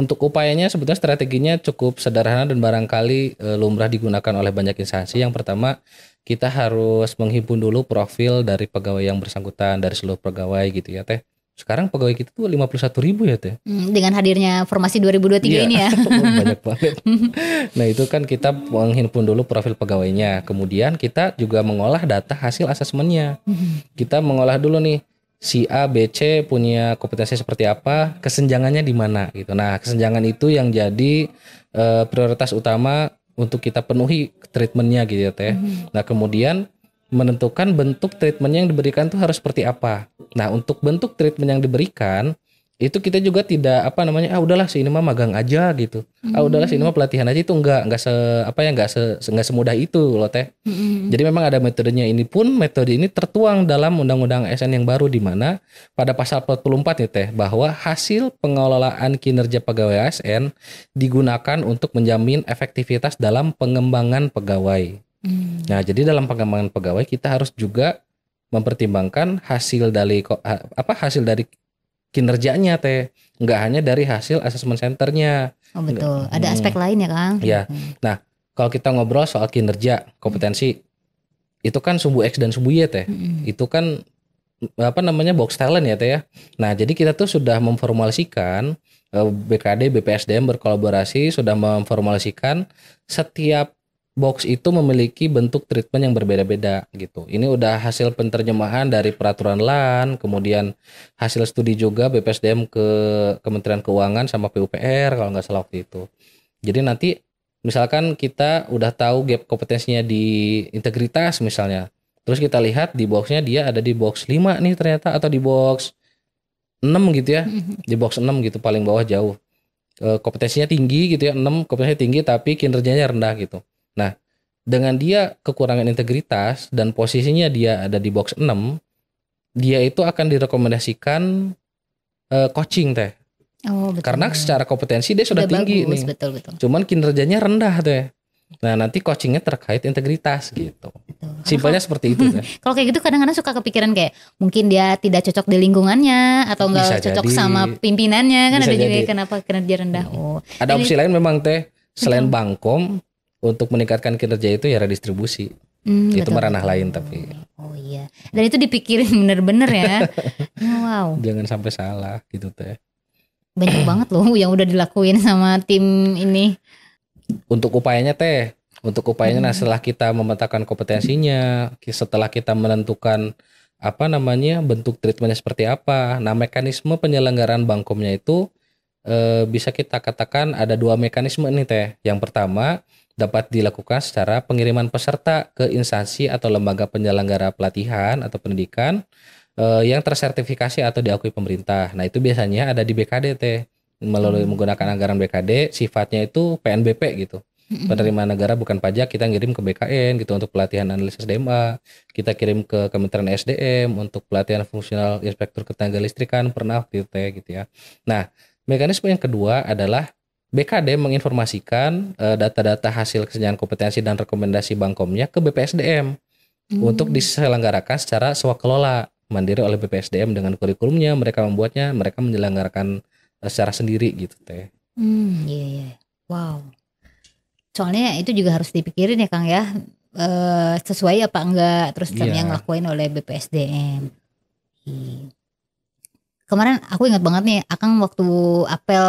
Speaker 2: Untuk upayanya sebetulnya strateginya cukup sederhana dan barangkali e, lumrah digunakan oleh banyak instansi. Yang pertama kita harus menghimpun dulu profil dari pegawai yang bersangkutan dari seluruh pegawai gitu ya teh. Sekarang pegawai kita tuh 51 ribu ya teh.
Speaker 1: Hmm, dengan hadirnya formasi 2023 ya, ini ya. Oh,
Speaker 2: banyak banget. Hmm. nah itu kan kita menghimpun dulu profil pegawainya. Kemudian kita juga mengolah data hasil asesmennya. Hmm. Kita mengolah dulu nih si A, B, C punya kompetensi seperti apa, kesenjangannya di mana gitu. Nah, kesenjangan itu yang jadi uh, prioritas utama untuk kita penuhi treatmentnya gitu ya teh. Mm-hmm. Nah, kemudian menentukan bentuk treatment yang diberikan itu harus seperti apa. Nah, untuk bentuk treatment yang diberikan itu kita juga tidak apa namanya ah udahlah sini mah magang aja gitu hmm. ah udahlah sini mah pelatihan aja itu enggak enggak se apa ya enggak se enggak semudah itu loh teh hmm. jadi memang ada metodenya ini pun metode ini tertuang dalam undang-undang ASN yang baru di mana pada pasal 44 nih ya, teh bahwa hasil pengelolaan kinerja pegawai ASN digunakan untuk menjamin efektivitas dalam pengembangan pegawai hmm. nah jadi dalam pengembangan pegawai kita harus juga mempertimbangkan hasil dari apa hasil dari kinerjanya teh nggak hanya dari hasil assessment centernya oh betul
Speaker 1: hmm. ada aspek lain ya kang ya
Speaker 2: hmm. nah kalau kita ngobrol soal kinerja kompetensi hmm. itu kan sumbu X dan sumbu Y teh hmm. itu kan apa namanya box talent ya teh ya nah jadi kita tuh sudah memformulasikan eh, BKD BPSDM berkolaborasi sudah memformulasikan setiap box itu memiliki bentuk treatment yang berbeda-beda gitu. Ini udah hasil penterjemahan dari peraturan LAN, kemudian hasil studi juga BPSDM ke Kementerian Keuangan sama PUPR kalau nggak salah waktu itu. Jadi nanti misalkan kita udah tahu gap kompetensinya di integritas misalnya, terus kita lihat di boxnya dia ada di box 5 nih ternyata atau di box 6 gitu ya, di box 6 gitu paling bawah jauh. Eh, kompetensinya tinggi gitu ya, 6 kompetensinya tinggi tapi kinerjanya rendah gitu Nah, dengan dia kekurangan integritas dan posisinya dia ada di box 6, dia itu akan direkomendasikan uh, coaching teh.
Speaker 1: Oh, betul. Karena
Speaker 2: secara kompetensi dia sudah, sudah tinggi bagus, nih. Betul, betul. Cuman kinerjanya rendah teh. Nah nanti coachingnya terkait integritas gitu. Simpelnya seperti itu. Kan?
Speaker 1: Kalau kayak gitu kadang-kadang suka kepikiran kayak mungkin dia tidak cocok di lingkungannya atau enggak cocok jadi. sama pimpinannya kan Bisa ada ya jadi. juga kenapa kinerja rendah. Oh. Ada jadi, opsi lain
Speaker 2: memang teh selain bangkom untuk meningkatkan kinerja itu ya redistribusi. Hmm, itu meranah lain tapi. Oh iya.
Speaker 1: Dan itu dipikirin bener-bener ya. wow.
Speaker 2: Jangan sampai salah gitu teh.
Speaker 1: Banyak banget loh yang udah dilakuin sama tim ini.
Speaker 2: Untuk upayanya teh, untuk upayanya nah, hmm. nah setelah kita memetakan kompetensinya, setelah kita menentukan apa namanya bentuk treatmentnya seperti apa. Nah mekanisme penyelenggaraan bangkomnya itu e, bisa kita katakan ada dua mekanisme nih teh. Yang pertama dapat dilakukan secara pengiriman peserta ke instansi atau lembaga penyelenggara pelatihan atau pendidikan eh, yang tersertifikasi atau diakui pemerintah. Nah, itu biasanya ada di BKD teh melalui hmm. menggunakan anggaran BKD sifatnya itu PNBP gitu.
Speaker 1: Hmm. Penerimaan
Speaker 2: negara bukan pajak kita ngirim ke BKN gitu untuk pelatihan analisis DMA, kita kirim ke Kementerian SDM untuk pelatihan fungsional inspektur ketenaga listrikan pernah gitu ya. Nah, mekanisme yang kedua adalah BKD menginformasikan eh, data-data uh, hasil kesenjangan kompetensi dan rekomendasi Bangkomnya ke BPSDM hmm. untuk diselenggarakan secara swakelola mandiri oleh BPSDM dengan kurikulumnya mereka membuatnya mereka menyelenggarakan eh, secara sendiri gitu teh.
Speaker 1: Hmm, iya iya. Wow. Soalnya itu juga harus dipikirin ya Kang ya. uh, sesuai apa enggak terus yeah. yang ngelakuin oleh BPSDM. Hmm. Iya kemarin aku ingat banget nih Akang waktu apel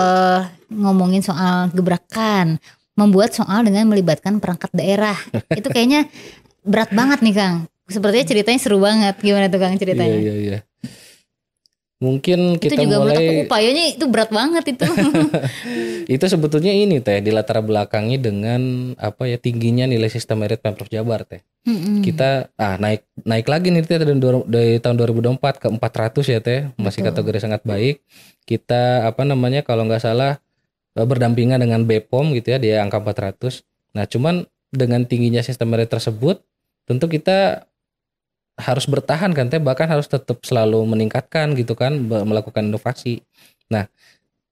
Speaker 1: ngomongin soal gebrakan membuat soal dengan melibatkan perangkat daerah itu kayaknya berat banget nih Kang sepertinya ceritanya seru banget gimana tuh Kang ceritanya iya
Speaker 2: iya, iya. Mungkin kita juga mulai aku
Speaker 1: upayanya itu berat banget itu.
Speaker 2: itu sebetulnya ini teh di latar belakangnya dengan apa ya tingginya nilai sistem merit Pemprov Jabar teh. Mm-hmm. Kita ah naik naik lagi nih teh dari, dari tahun 2004 ke 400 ya teh, masih Betul. kategori sangat baik. Kita apa namanya kalau nggak salah eh, berdampingan dengan BPOM gitu ya di angka 400. Nah, cuman dengan tingginya sistem merit tersebut tentu kita harus bertahan kan teh bahkan harus tetap selalu meningkatkan gitu kan melakukan inovasi. Nah,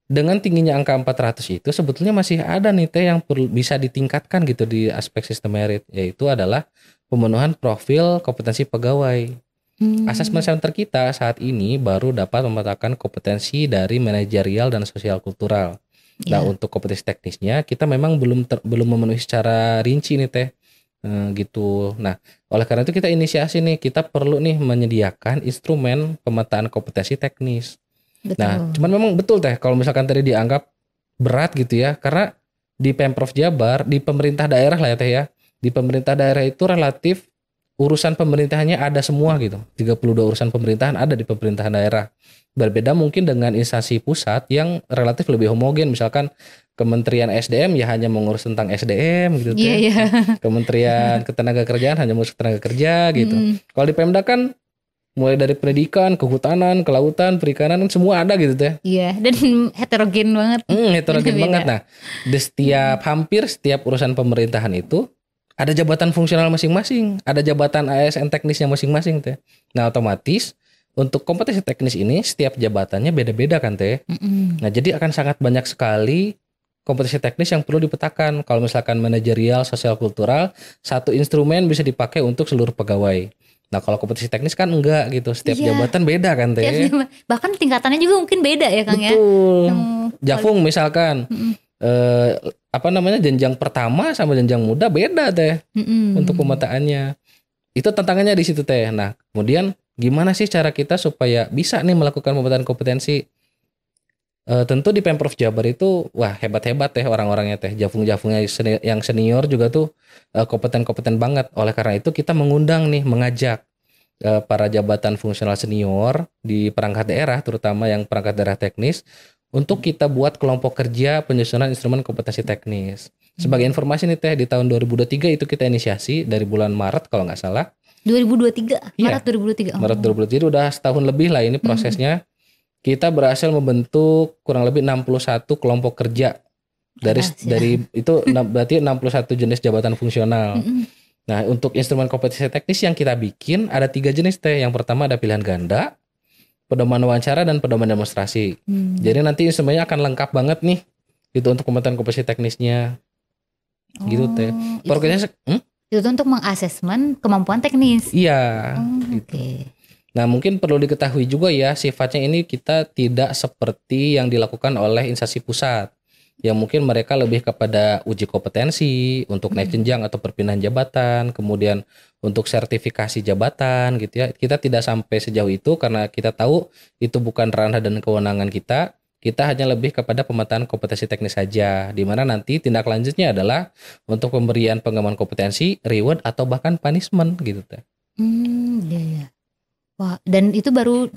Speaker 2: dengan tingginya angka 400 itu sebetulnya masih ada nih teh yang perlu bisa ditingkatkan gitu di aspek sistem merit yaitu adalah pemenuhan profil kompetensi pegawai. Hmm. Asesmen center kita saat ini baru dapat memetakan kompetensi dari manajerial dan sosial kultural. Nah, iya. untuk kompetensi teknisnya kita memang belum ter, belum memenuhi secara rinci nih teh. Eh, gitu. Nah, oleh karena itu kita inisiasi nih, kita perlu nih menyediakan instrumen pemetaan kompetensi teknis. Betul. Nah, cuman memang betul teh kalau misalkan tadi dianggap berat gitu ya, karena di Pemprov Jabar, di pemerintah daerah lah ya teh ya. Di pemerintah daerah itu relatif urusan pemerintahannya ada semua gitu. 32 urusan pemerintahan ada di pemerintahan daerah. Berbeda mungkin dengan instansi pusat yang relatif lebih homogen misalkan Kementerian SDM ya hanya mengurus tentang SDM gitu yeah, kan. Yeah. Iya. Kementerian Ketenagakerjaan hanya mengurus tenaga kerja gitu. Mm. Kalau di Pemda kan mulai dari pendidikan, kehutanan, kelautan, perikanan kan semua ada gitu teh.
Speaker 1: Iya, dan heterogen banget.
Speaker 2: Hmm, heterogen banget. Nah, di setiap mm. hampir setiap urusan pemerintahan itu ada jabatan fungsional masing-masing, ada jabatan ASN teknisnya masing-masing teh. Nah, otomatis untuk kompetisi teknis ini setiap jabatannya beda-beda kan teh. Mm -mm. Nah jadi akan sangat banyak sekali Kompetisi teknis yang perlu dipetakan. Kalau misalkan manajerial, sosial kultural, satu instrumen bisa dipakai untuk seluruh pegawai. Nah kalau kompetisi teknis kan enggak gitu, setiap iya. jabatan beda kan teh.
Speaker 1: Bahkan tingkatannya juga mungkin beda ya Kang Betul. ya. Betul. Hmm,
Speaker 2: Jafung misalkan. Eh, apa namanya jenjang pertama sama jenjang muda beda teh mm untuk pemetaannya itu tantangannya di situ teh nah kemudian gimana sih cara kita supaya bisa nih melakukan pemetaan kompetensi Uh, tentu di Pemprov Jabar itu wah hebat-hebat ya orang-orangnya teh jafung-jafungnya seni yang senior juga tuh uh, kompeten-kompeten banget. Oleh karena itu kita mengundang nih mengajak uh, para jabatan fungsional senior di perangkat daerah terutama yang perangkat daerah teknis untuk kita buat kelompok kerja penyusunan instrumen kompetensi teknis. Hmm. Sebagai informasi nih teh di tahun 2023 itu kita inisiasi dari bulan Maret kalau nggak salah.
Speaker 1: 2023 iya. Maret ya, 2023. Oh. Maret
Speaker 2: 2023 udah setahun lebih lah ini hmm. prosesnya. Hmm kita berhasil membentuk kurang lebih 61 kelompok kerja
Speaker 1: dari Alas, ya. dari
Speaker 2: itu berarti 61 jenis jabatan fungsional. Nah, untuk instrumen kompetisi teknis yang kita bikin ada tiga jenis teh. Yang pertama ada pilihan ganda, pedoman wawancara dan pedoman demonstrasi. Hmm. Jadi nanti instrumennya akan lengkap banget nih itu untuk kompeten kompetisi teknisnya. Gitu oh, gitu teh. itu, hmm?
Speaker 1: itu untuk mengasesmen kemampuan teknis.
Speaker 2: Iya. Oh, gitu. Oke. Okay. Nah, mungkin perlu diketahui juga ya, sifatnya ini kita tidak seperti yang dilakukan oleh instansi pusat. Yang mungkin mereka lebih kepada uji kompetensi untuk naik hmm. jenjang atau perpindahan jabatan, kemudian untuk sertifikasi jabatan gitu ya. Kita tidak sampai sejauh itu karena kita tahu itu bukan ranah dan kewenangan kita. Kita hanya lebih kepada pemetaan kompetensi teknis saja, di mana nanti tindak lanjutnya adalah untuk pemberian pengembangan kompetensi, reward atau bahkan punishment gitu teh.
Speaker 1: Hmm, iya, iya. Wah, dan itu baru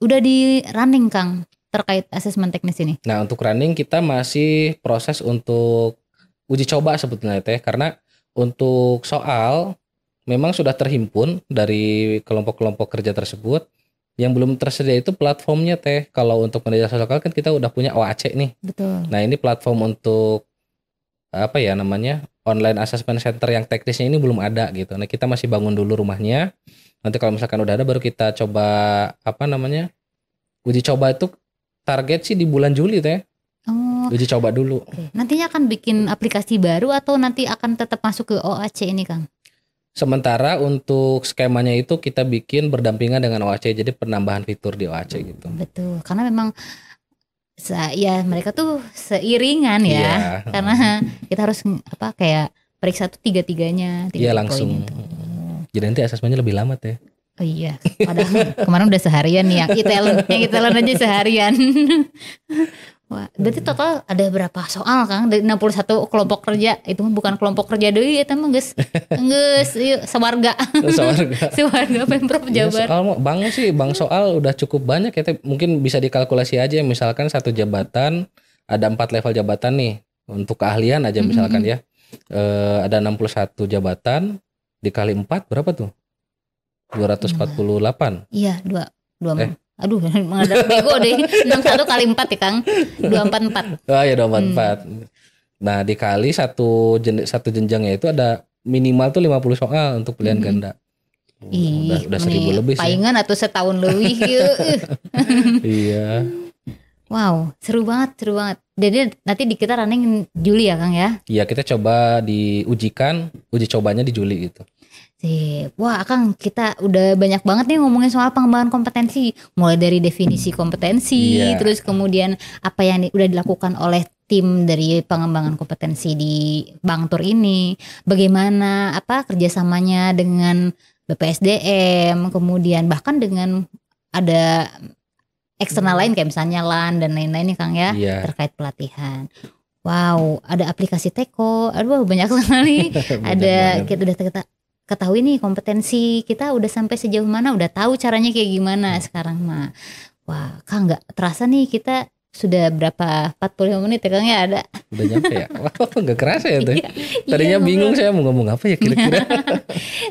Speaker 1: udah di running Kang terkait asesmen teknis ini.
Speaker 2: Nah, untuk running kita masih proses untuk uji coba sebetulnya teh karena untuk soal memang sudah terhimpun dari kelompok-kelompok kerja tersebut yang belum tersedia itu platformnya teh kalau untuk manajer sosial kan kita udah punya OAC nih betul nah ini platform untuk apa ya namanya online assessment center yang teknisnya ini belum ada gitu nah kita masih bangun dulu rumahnya Nanti kalau misalkan udah ada baru kita coba apa namanya? Uji coba itu target sih di bulan Juli teh. Oh. Uji coba dulu.
Speaker 1: Nantinya akan bikin aplikasi baru atau nanti akan tetap masuk ke OAC ini, Kang?
Speaker 2: Sementara untuk skemanya itu kita bikin berdampingan dengan OAC, jadi penambahan fitur di OAC gitu.
Speaker 1: Betul, karena memang ya mereka tuh seiringan ya, yeah. karena kita harus apa kayak periksa tuh tiga tiganya. Tiga yeah, langsung.
Speaker 2: Gitu. Jadi nanti asesmennya lebih lama teh.
Speaker 1: Oh iya, padahal kemarin udah seharian nih yang itelan, yang itelan aja seharian. Wah, berarti total ada berapa soal Kang? Dari 61 kelompok kerja, itu bukan kelompok kerja deui eta ya, mah geus geus iya, sewarga. Oh, sewarga. sewarga Pemprov iya, Jabar. Ya, soal
Speaker 2: bang sih, bang soal udah cukup banyak ya, mungkin bisa dikalkulasi aja misalkan satu jabatan ada empat level jabatan nih untuk keahlian aja misalkan mm -hmm. ya. E, ada 61 jabatan, dikali 4 berapa tuh? 248. Iya, 2 2 eh.
Speaker 1: Aduh, mengadap bego deh. 61 kali 4 ya, Kang.
Speaker 2: 244. Oh ya 244. Hmm. Nah, dikali satu jen satu jenjangnya itu ada minimal tuh 50 soal untuk pilihan hmm. ganda.
Speaker 1: Hmm, Ih, udah, udah seribu lebih sih. Palingan atau setahun lebih
Speaker 2: Iya.
Speaker 1: Wow, seru banget, seru banget. Jadi nanti di kita running Juli ya Kang ya?
Speaker 2: Iya, kita coba diujikan, uji cobanya di Juli gitu.
Speaker 1: Sip. Wah, Kang, kita udah banyak banget nih ngomongin soal pengembangan kompetensi, mulai dari definisi kompetensi, yeah. terus kemudian apa yang udah dilakukan oleh tim dari pengembangan kompetensi di Bank Bangtur ini, bagaimana apa kerjasamanya dengan BPSDM, kemudian bahkan dengan ada eksternal lain kayak misalnya LAN dan lain-lain nih Kang ya, yeah. terkait pelatihan. Wow, ada aplikasi Teko. Aduh, banyak sekali. ada kita udah kita ketahui nih kompetensi kita udah sampai sejauh mana, udah tahu caranya kayak gimana sekarang mah. Wah, Kang nggak terasa nih kita sudah berapa 45 menit ya Kang ya ada.
Speaker 2: Udah nyampe ya. Wah, nggak kerasa ya tuh. Iya, Tadinya iya, bingung saya mau ngomong apa ya kira-kira.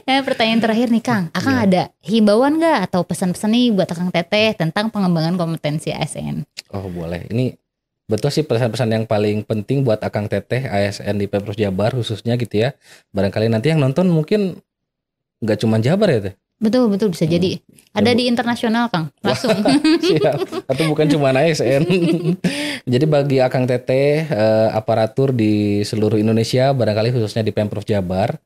Speaker 1: nah, pertanyaan terakhir nih Kang, akan ya. ada himbauan nggak atau pesan-pesan nih buat kang Teteh tentang pengembangan kompetensi ASN?
Speaker 2: Oh, boleh. Ini Betul sih pesan-pesan yang paling penting buat Akang Teteh ASN di Pemprov Jabar khususnya gitu ya. Barangkali nanti yang nonton mungkin nggak cuma Jabar ya Teh.
Speaker 1: Betul betul bisa hmm. jadi ya, ada ya, di internasional Kang
Speaker 2: langsung. Atau bukan cuma ASN. jadi bagi Akang Teteh eh, aparatur di seluruh Indonesia barangkali khususnya di Pemprov Jabar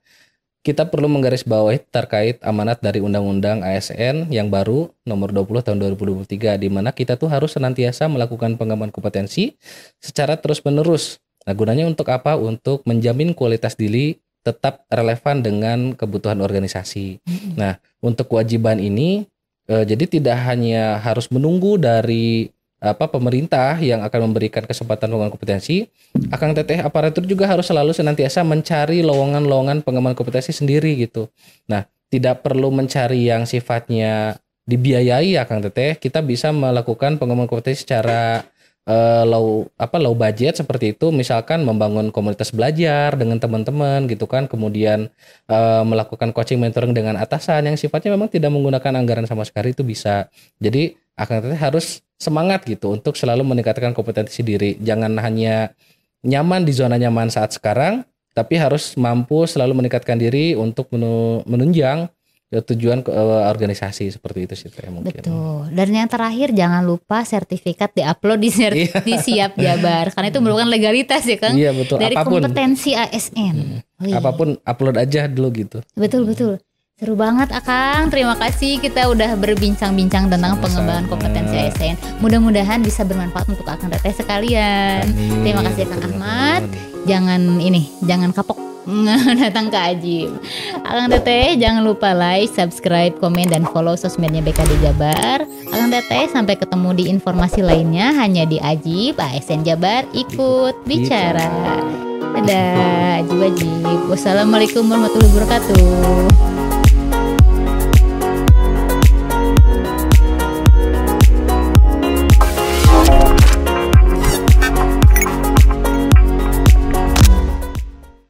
Speaker 2: kita perlu menggarisbawahi terkait amanat dari Undang-Undang ASN yang baru nomor 20 tahun 2023 di mana kita tuh harus senantiasa melakukan pengembangan kompetensi secara terus-menerus. Nah, gunanya untuk apa? Untuk menjamin kualitas diri tetap relevan dengan kebutuhan organisasi. Nah, untuk kewajiban ini eh, jadi tidak hanya harus menunggu dari apa pemerintah yang akan memberikan kesempatan pengembangan kompetensi, akang teteh aparatur juga harus selalu senantiasa mencari lowongan-lowongan pengembangan kompetensi sendiri gitu. Nah, tidak perlu mencari yang sifatnya dibiayai ya Kang Teteh, kita bisa melakukan pengembangan kompetensi secara uh, low apa low budget seperti itu misalkan membangun komunitas belajar dengan teman-teman gitu kan, kemudian uh, melakukan coaching mentoring dengan atasan yang sifatnya memang tidak menggunakan anggaran sama sekali itu bisa. Jadi akan Teteh harus semangat gitu untuk selalu meningkatkan kompetensi diri. Jangan hanya nyaman di zona nyaman saat sekarang, tapi harus mampu selalu meningkatkan diri untuk menunjang e, tujuan ke e, organisasi seperti itu sih ya, mungkin.
Speaker 1: Betul. Dan yang terakhir jangan lupa sertifikat diupload di, ser iya. di siap Jabar karena itu merupakan hmm. legalitas ya kan. Iya betul. Dari Apapun. kompetensi ASN. Hmm. Apapun
Speaker 2: upload aja dulu gitu.
Speaker 1: Betul betul. Seru banget Akang, terima kasih kita udah berbincang-bincang tentang Sama pengembangan kompetensi ASN. Mudah-mudahan bisa bermanfaat untuk Akang Teteh sekalian. Amin. Terima kasih Kang Ahmad. Jangan ini, jangan kapok datang ke Ajib. Akang Teteh jangan lupa like, subscribe, komen dan follow sosmednya BKD Jabar. Akang Teteh sampai ketemu di informasi lainnya hanya di Ajib ASN Jabar ikut bicara. Dadah, Ajib Ajib. Wassalamualaikum warahmatullahi wabarakatuh.